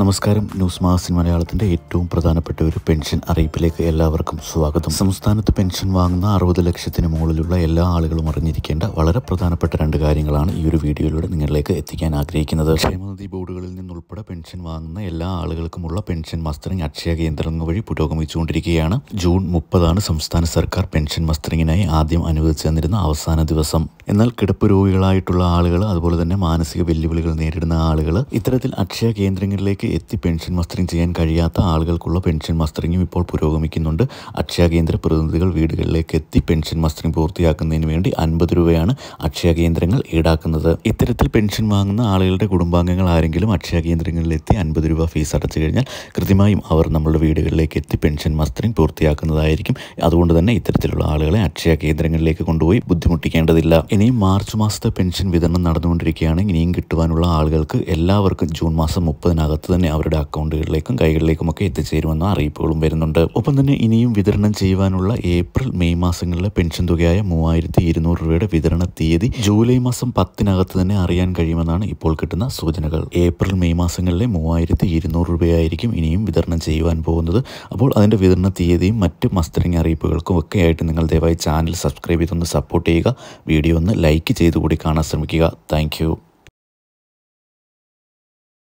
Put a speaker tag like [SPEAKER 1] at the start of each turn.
[SPEAKER 1] നമസ്കാരം ന്യൂസ് മാസിൻ മലയാളത്തിന്റെ ഏറ്റവും പ്രധാനപ്പെട്ട ഒരു പെൻഷൻ അറിയിപ്പിലേക്ക് എല്ലാവർക്കും സ്വാഗതം സംസ്ഥാനത്ത് പെൻഷൻ വാങ്ങുന്ന അറുപത് ലക്ഷത്തിന് മുകളിലുള്ള എല്ലാ ആളുകളും അറിഞ്ഞിരിക്കേണ്ട വളരെ പ്രധാനപ്പെട്ട രണ്ട് കാര്യങ്ങളാണ് ഈ ഒരു വീഡിയോയിലൂടെ നിങ്ങളിലേക്ക് എത്തിക്കാൻ ആഗ്രഹിക്കുന്നത് ക്ഷേമനിധി ബോർഡുകളിൽ നിന്നുൾപ്പെടെ പെൻഷൻ വാങ്ങുന്ന എല്ലാ ആളുകൾക്കുമുള്ള പെൻഷൻ മസ്റ്ററിംഗ് അക്ഷയ കേന്ദ്രങ്ങൾ വഴി പുരോഗമിച്ചുകൊണ്ടിരിക്കുകയാണ് ജൂൺ മുപ്പതാണ് സംസ്ഥാന സർക്കാർ പെൻഷൻ മസ്റ്ററിങ്ങിനായി ആദ്യം അനുവദിച്ചു തന്നിരുന്ന അവസാന ദിവസം എന്നാൽ കിടപ്പ് രോഗികളായിട്ടുള്ള ആളുകൾ അതുപോലെ തന്നെ മാനസിക വെല്ലുവിളികൾ നേരിടുന്ന ആളുകൾ ഇത്തരത്തിൽ അക്ഷയ കേന്ദ്രങ്ങളിലേക്ക് എത്തി പെൻഷൻ മസ്റ്ററിംഗ് ചെയ്യാൻ കഴിയാത്ത ആളുകൾക്കുള്ള പെൻഷൻ മസ്റ്ററിങ്ങും ഇപ്പോൾ പുരോഗമിക്കുന്നുണ്ട് അക്ഷയ കേന്ദ്ര പ്രതിനിധികൾ വീടുകളിലേക്ക് എത്തി പെൻഷൻ മസ്റ്ററിംഗ് പൂർത്തിയാക്കുന്നതിന് വേണ്ടി അൻപത് രൂപയാണ് അക്ഷയ കേന്ദ്രങ്ങൾ ഈടാക്കുന്നത് ഇത്തരത്തിൽ പെൻഷൻ വാങ്ങുന്ന ആളുകളുടെ കുടുംബാംഗങ്ങൾ ആരെങ്കിലും അക്ഷയ കേന്ദ്രങ്ങളിലെത്തി അൻപത് രൂപ ഫീസ് അടച്ചു കഴിഞ്ഞാൽ കൃത്യമായും അവർ നമ്മളുടെ വീടുകളിലേക്ക് എത്തി പെൻഷൻ മസ്റ്ററിംഗ് പൂർത്തിയാക്കുന്നതായിരിക്കും അതുകൊണ്ട് തന്നെ ഇത്തരത്തിലുള്ള ആളുകളെ അക്ഷയ കേന്ദ്രങ്ങളിലേക്ക് കൊണ്ടുപോയി ബുദ്ധിമുട്ടിക്കേണ്ടതില്ല ഇനി മാർച്ച് മാസത്തെ പെൻഷൻ വിതരണം നടന്നുകൊണ്ടിരിക്കുകയാണ് ഇനിയും കിട്ടുവാനുള്ള ആളുകൾക്ക് എല്ലാവർക്കും ജൂൺ മാസം മുപ്പതിനകത്ത് തന്നെ അവരുടെ അക്കൗണ്ടുകളിലേക്കും കൈകളിലേക്കുമൊക്കെ എത്തിച്ചേരുമെന്ന അറിയിപ്പുകളും വരുന്നുണ്ട് ഒപ്പം തന്നെ ഇനിയും വിതരണം ചെയ്യുവാനുള്ള ഏപ്രിൽ മെയ് മാസങ്ങളിലെ പെൻഷൻ തുകയായ മൂവായിരത്തി ഇരുന്നൂറ് രൂപയുടെ വിതരണ തീയതി ജൂലൈ മാസം പത്തിനകത്ത് തന്നെ അറിയാൻ കഴിയുമെന്നാണ് ഇപ്പോൾ കിട്ടുന്ന സൂചനകൾ ഏപ്രിൽ മെയ് മാസങ്ങളിലെ മൂവായിരത്തി ഇരുന്നൂറ് രൂപയായിരിക്കും ഇനിയും വിതരണം ചെയ്യുവാൻ പോകുന്നത് അപ്പോൾ അതിൻ്റെ വിതരണ തീയതിയും മറ്റ് മസ്തറിങ് അറിയിപ്പുകൾക്കും ഒക്കെ ആയിട്ട് നിങ്ങൾ ദയവായി ചാനൽ സബ്സ്ക്രൈബ് ചെയ്തൊന്ന് സപ്പോർട്ട് ചെയ്യുക വീഡിയോ ഒന്ന് ഒന്ന് ലൈക്ക് ചെയ്തുകൂടി കാണാൻ ശ്രമിക്കുക താങ്ക്